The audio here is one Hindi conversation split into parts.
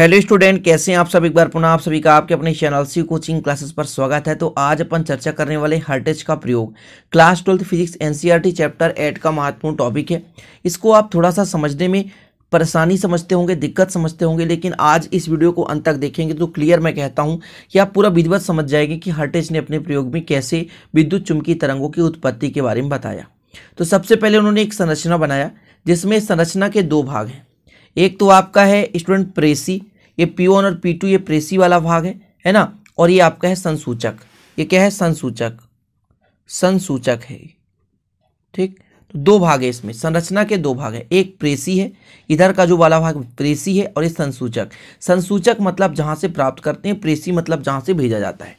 हेलो स्टूडेंट कैसे हैं आप सब एक बार पुनः आप सभी का आपके अपने चैनल सी कोचिंग क्लासेस पर स्वागत है तो आज अपन चर्चा करने वाले हर्टेज का प्रयोग class twelfth physics NCERT chapter eight का महत्वपूर्ण टॉपिक है इसको आप थोड़ा सा समझने में परेशानी समझते होंगे दिक्कत समझते होंगे लेकिन आज इस वीडियो को अंत तक देखेंगे तो क्लियर मैं कहता हूं कि आप पूरा विधिवत समझ जाएंगे कि हर्टेज ने अपने प्रयोग में कैसे विद्युत चुमकी तरंगों की उत्पत्ति के बारे में बताया तो सबसे पहले उन्होंने एक संरचना बनाया जिसमें संरचना के दो भाग हैं एक तो आपका है स्टूडेंट प्रेसी ये पी वन और पी टू ये प्रेसी वाला भाग है है ना और ये आपका है संसूचक ये क्या है संसूचक संसूचक है ठीक तो दो भाग है इसमें संरचना के दो भाग है एक प्रेसी है इधर का जो वाला भाग प्रेसी है और ये संसूचक संसूचक मतलब जहाँ से प्राप्त करते हैं प्रेसी मतलब जहाँ से भेजा जाता है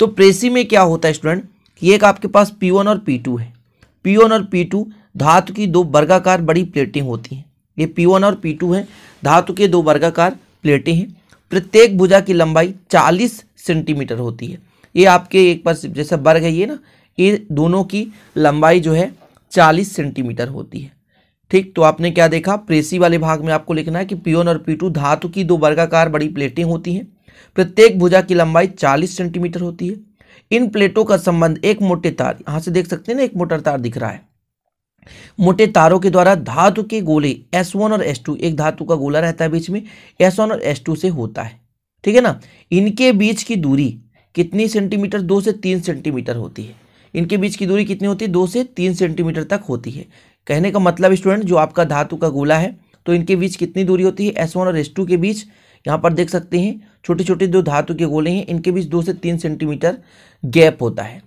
तो प्रेसी में क्या होता है स्टूडेंट कि एक आपके पास पी वन और पी टू है पी वन और पी टू धातु की दो वर्गाकार बड़ी प्लेटें होती हैं ये पी वन और पी टू है धातु के दो वर्गाकार प्लेटें हैं प्रत्येक भुजा की लंबाई 40 सेंटीमीटर होती है ये आपके एक पर जैसे वर्ग है ये ना ये दोनों की लंबाई जो है 40 सेंटीमीटर होती है ठीक तो आपने क्या देखा प्रेसी वाले भाग में आपको लिखना है कि पियोन और पीटू धातु की दो वर्गाकार बड़ी प्लेटें होती हैं प्रत्येक भुजा की लंबाई 40 सेंटीमीटर होती है इन प्लेटों का संबंध एक मोटे तार यहाँ से देख सकते हैं ना एक मोटर तार दिख रहा है मोटे तारों के द्वारा धातु के गोले S1 और S2 एक धातु का गोला रहता है बीच में S1 और S2 से होता है ठीक है ना इनके बीच की दूरी कितनी सेंटीमीटर दो से तीन सेंटीमीटर होती है इनके बीच की दूरी कितनी होती है दो से तीन सेंटीमीटर तक होती है कहने का मतलब स्टूडेंट जो आपका धातु का गोला है तो इनके बीच कितनी दूरी होती है एस और एस के बीच यहाँ पर देख सकते हैं छोटे छोटे जो धातु के गोले हैं इनके बीच दो से तीन सेंटीमीटर गैप होता है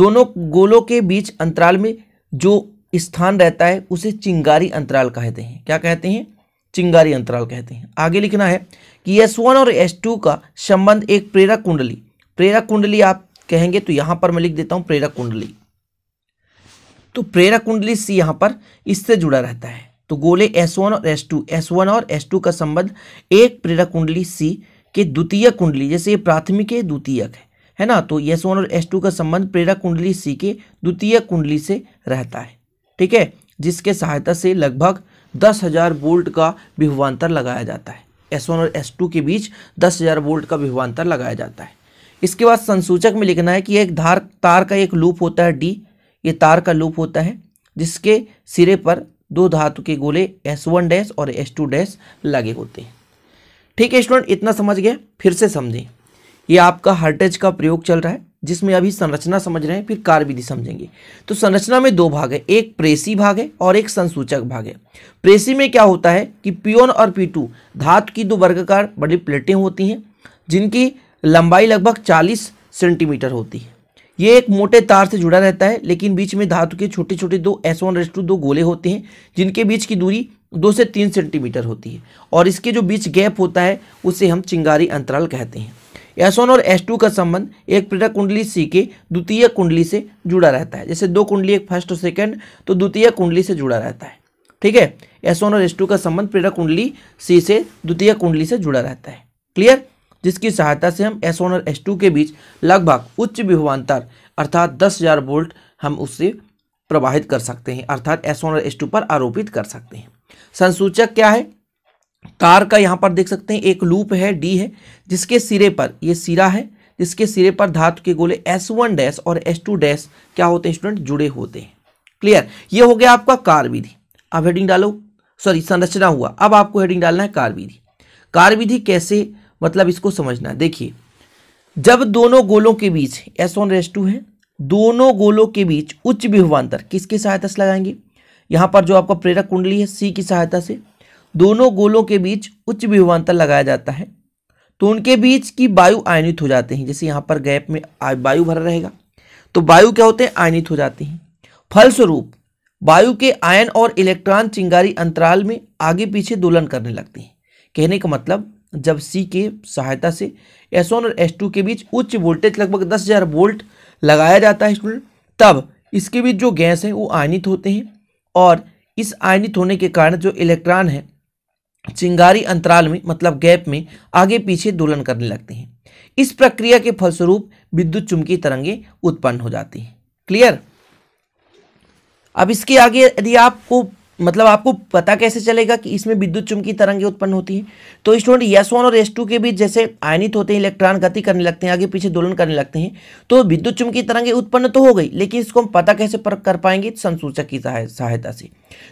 दोनों गोलों के बीच अंतराल में जो स्थान रहता है उसे चिंगारी अंतराल कहते हैं क्या कहते हैं चिंगारी अंतराल कहते हैं आगे लिखना है कि एस वन और एस टू का संबंध एक प्रेरक कुंडली प्रेरक कुंडली आप कहेंगे तो यहां पर मैं लिख देता हूँ प्रेरक कुंडली तो प्रेरक कुंडली सी यहाँ पर इससे जुड़ा रहता है तो गोले एस वन और एस टू एस वन और एस टू का संबंध एक प्रेरक कुंडली सी के द्वितीय कुंडली जैसे ये प्राथमिक है द्वितीय है है ना तो एस वन और एस टू का संबंध प्रेरक कुंडली सी के द्वितीय कुंडली से रहता है ठीक है जिसके सहायता से लगभग दस हज़ार वोल्ट का विभवान्तर लगाया जाता है एस वन और एस टू के बीच दस हज़ार वोल्ट का विभवान्तर लगाया जाता है इसके बाद संसूचक में लिखना है कि एक धार तार का एक लूप होता है डी ये तार का लूप होता है जिसके सिरे पर दो धातु के गोले एस वन डैश और एस टू डैश लगे होते हैं ठीक है स्टूडेंट इतना समझ गए फिर से समझें ये आपका हर्टेज का प्रयोग चल रहा है जिसमें अभी संरचना समझ रहे हैं फिर कार्य विधि समझेंगे तो संरचना में दो भाग है एक प्रेसी भाग है और एक संसूचक भाग है प्रेसी में क्या होता है कि पियोन और पीटू धातु की दो वर्गकार बड़ी प्लेटें होती हैं जिनकी लंबाई लगभग चालीस सेंटीमीटर होती है ये एक मोटे तार से जुड़ा रहता है लेकिन बीच में धातु के छोटे छोटे दो एस वन टू दो गोले होते हैं जिनके बीच की दूरी दो से तीन सेंटीमीटर होती है और इसके जो बीच गैप होता है उसे हम चिंगारी अंतराल कहते हैं एस और एस टू का संबंध एक प्रेरक कुंडली सी के द्वितीय कुंडली से जुड़ा रहता है जैसे दो कुंडली एक फर्स्ट और सेकेंड तो द्वितीय कुंडली से जुड़ा रहता है ठीक है एस और एस टू का संबंध प्रेरक कुंडली सी से द्वितीय कुंडली से जुड़ा रहता है क्लियर जिसकी सहायता से हम एस और एस टू के बीच लगभग उच्च विभवान्तर अर्थात दस हजार वोल्ट हम उससे प्रवाहित कर सकते हैं अर्थात एस और एस टू पर आरोपित कर सकते हैं संसूचक क्या है तार का यहाँ पर देख सकते हैं एक लूप है डी है जिसके सिरे पर ये सिरा है जिसके सिरे पर धातु के गोले एस वन डैश और एस टू डैश क्या होते हैं स्टूडेंट जुड़े होते हैं क्लियर ये हो गया आपका कार विधि अब हेडिंग डालो सॉरी संरचना हुआ अब आपको हेडिंग डालना है कार विधि कार विधि कैसे मतलब इसको समझना है देखिए जब दोनों गोलों के बीच एस वन एस टू है दोनों गोलों के बीच उच्च विभवान्तर किसकी सहायता से लगाएंगे यहाँ पर जो आपका प्रेरक कुंडली है सी की सहायता से दोनों गोलों के बीच उच्च विभवांतर लगाया जाता है तो उनके बीच की वायु आयनित हो जाते हैं जैसे यहाँ पर गैप में वायु भरा रहेगा तो वायु क्या होते हैं आयनित हो जाते हैं फलस्वरूप वायु के आयन और इलेक्ट्रॉन चिंगारी अंतराल में आगे पीछे दोलन करने लगते हैं कहने का मतलब जब सी के सहायता से एस और एस के बीच उच्च वोल्टेज लगभग दस हज़ार वोल्ट लगाया जाता है स्टूडेंट तब इसके बीच जो गैस है वो आयनित होते हैं और इस आयनित होने के कारण जो इलेक्ट्रॉन है चिंगारी अंतराल में मतलब गैप में आगे पीछे दोलन करने लगते हैं इस प्रक्रिया के फलस्वरूप विद्युत चुंबकीय तरंगे उत्पन्न हो जाती हैं क्लियर अब इसके आगे यदि आपको मतलब आपको पता कैसे चलेगा कि इसमें विद्युत चुंबकीय तरंगें उत्पन्न होती हैं तो स्टूडेंट यस वन और एस टू के बीच जैसे आयनित होते हैं इलेक्ट्रॉन गति करने लगते हैं आगे पीछे दोलन करने लगते हैं तो विद्युत चुंबकीय तरंगें उत्पन्न तो हो गई लेकिन इसको हम पता कैसे पर कर पाएंगे संसूचक की सहायता से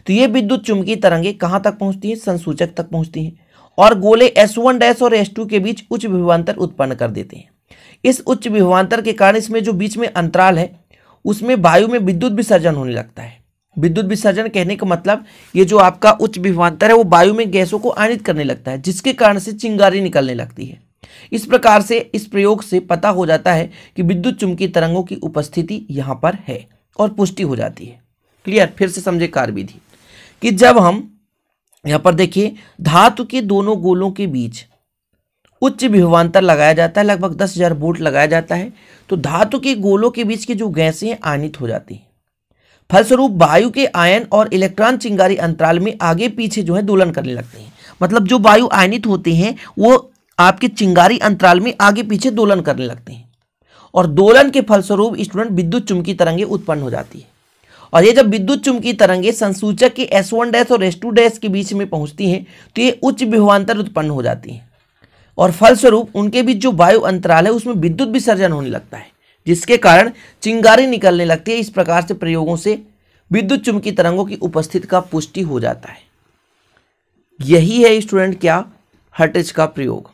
तो ये विद्युत चुंबकीय तरंगें कहाँ तक पहुँचती हैं संसूचक तक पहुँचती हैं और गोले एस वन डैश और एस टू के बीच उच्च विभवान्तर उत्पन्न कर देते हैं इस उच्च विभवान्तर के कारण इसमें जो बीच में अंतराल है उसमें वायु में विद्युत विसर्जन होने लगता है विद्युत विसर्जन कहने का मतलब ये जो आपका उच्च विभवांतर है वो वायु में गैसों को आनित करने लगता है जिसके कारण से चिंगारी निकलने लगती है इस प्रकार से इस प्रयोग से पता हो जाता है कि विद्युत चुंबकीय तरंगों की उपस्थिति यहाँ पर है और पुष्टि हो जाती है क्लियर फिर से समझे कार्य विधि कि जब हम यहाँ पर देखिए धातु के दोनों गोलों के बीच उच्च विभवांतर लगाया जाता है लगभग दस हजार वोल्ट लगाया जाता है तो धातु के गोलों के बीच की जो गैसें आनित हो जाती हैं फलस्वरूप वायु के आयन और इलेक्ट्रॉन चिंगारी अंतराल में आगे पीछे जो है दोलन करने लगते हैं मतलब जो वायु आयनित होते हैं वो आपके चिंगारी अंतराल में आगे पीछे दोलन करने लगते हैं और दोलन के फलस्वरूप स्टूडेंट विद्युत चुमकी तरंगे उत्पन्न हो जाती है और ये जब विद्युत चुमकी तरंगे संसूचक के एस वन डैश और एस टू डैश के बीच में पहुंचती हैं तो ये उच्च विभवांतर उत्पन्न हो जाती हैं और फलस्वरूप उनके बीच जो वायु अंतराल है उसमें विद्युत विसर्जन होने लगता है जिसके कारण चिंगारी निकलने लगती है इस प्रकार से प्रयोगों से विद्युत चुंबकीय तरंगों की उपस्थिति का पुष्टि हो जाता है यही है स्टूडेंट क्या हर्टेज का प्रयोग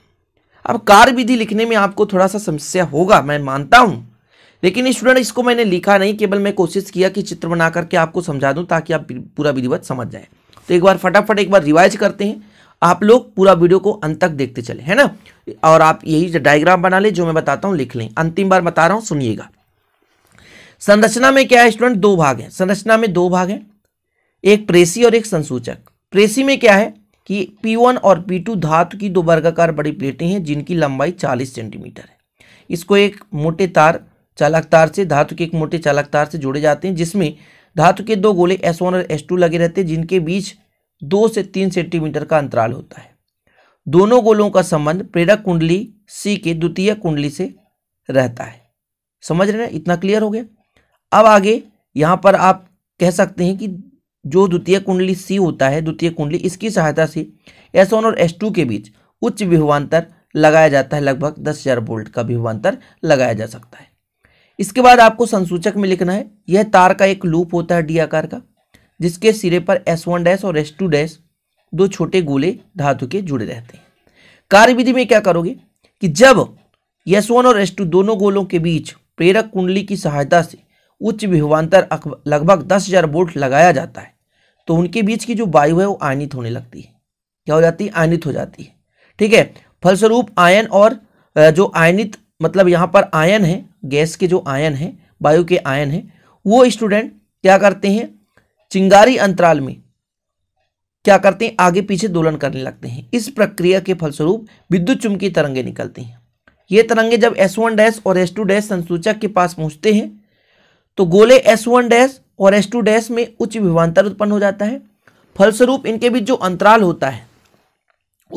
अब कार्य विधि लिखने में आपको थोड़ा सा समस्या होगा मैं मानता हूं लेकिन स्टूडेंट इसको मैंने लिखा नहीं केवल मैं कोशिश किया कि चित्र बना करके आपको समझा दूं ताकि आप पूरा विधिवत समझ जाए तो एक बार फटाफट एक बार रिवाइज करते हैं आप लोग पूरा वीडियो को अंत तक देखते चले है ना और आप यही डायग्राम बना ले जो मैं बताता हूँ लिख लें अंतिम बार बता रहा हूं सुनिएगा संरचना में क्या है स्टूडेंट दो भाग है संरचना में दो भाग है एक प्रेसी और एक संसूचक प्रेसी में क्या है कि P1 और P2 धातु की दो वर्गाकार बड़ी प्लेटें हैं जिनकी लंबाई 40 सेंटीमीटर है इसको एक मोटे तार चालक तार से धातु के एक मोटे चालक तार से जोड़े जाते हैं जिसमें धातु के दो गोले S1 और S2 लगे रहते हैं जिनके बीच दो से तीन सेंटीमीटर का अंतराल होता है दोनों गोलों का संबंध प्रेरक कुंडली सी के द्वितीय कुंडली से रहता है समझ रहे हैं इतना क्लियर हो गया अब आगे यहाँ पर आप कह सकते हैं कि जो द्वितीय कुंडली सी होता है द्वितीय कुंडली इसकी सहायता से एस वन और एस टू के बीच उच्च विभवान्तर लगाया जाता है लगभग दस हजार वोल्ट का विभवान्तर लगाया जा सकता है इसके बाद आपको संसूचक में लिखना है यह तार का एक लूप होता है डी आकार का जिसके सिरे पर एस वन डैश और एस टू डैश दो छोटे गोले धातु के जुड़े रहते हैं कार्यविधि में क्या करोगे कि जब एस वन और एस टू दोनों गोलों के बीच प्रेरक कुंडली की सहायता से उच्च विभवान्तर लगभग दस हजार वोल्ट लगाया जाता है तो उनके बीच की जो वायु है वो आयनित होने लगती है क्या हो जाती है आयनित हो जाती है ठीक है फलस्वरूप आयन और जो आयनित मतलब यहाँ पर आयन है गैस के जो आयन है वायु के आयन है वो स्टूडेंट क्या करते हैं चिंगारी अंतराल में क्या करते हैं आगे पीछे दोलन करने लगते हैं इस प्रक्रिया के फलस्वरूप विद्युत चुंबकीय तरंगे निकलती हैं ये तरंगे जब एस वन डैश और एस टू डैश संसूचक के पास पहुंचते हैं तो गोले एस वन डैश और एस टू डैश में उच्च विभवान्तर उत्पन्न हो जाता है फलस्वरूप इनके बीच जो अंतराल होता है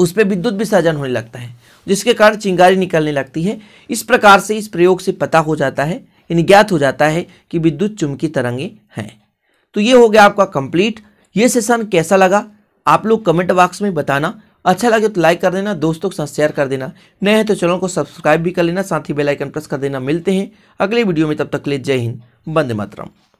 उस पर विद्युत विसर्जन होने लगता है जिसके कारण चिंगारी निकलने लगती है इस प्रकार से इस प्रयोग से पता हो जाता है इन ज्ञात हो जाता है कि विद्युत चुंबकीय तरंगे हैं तो ये हो गया आपका कंप्लीट ये सेशन कैसा लगा आप लोग कमेंट बॉक्स में बताना अच्छा लगे तो लाइक कर देना दोस्तों के साथ शेयर कर देना नए हैं तो चैनल को सब्सक्राइब भी कर लेना साथ ही बेलाइकन प्रेस कर देना मिलते हैं अगले वीडियो में तब तक ले जय हिंद बंदे मातरम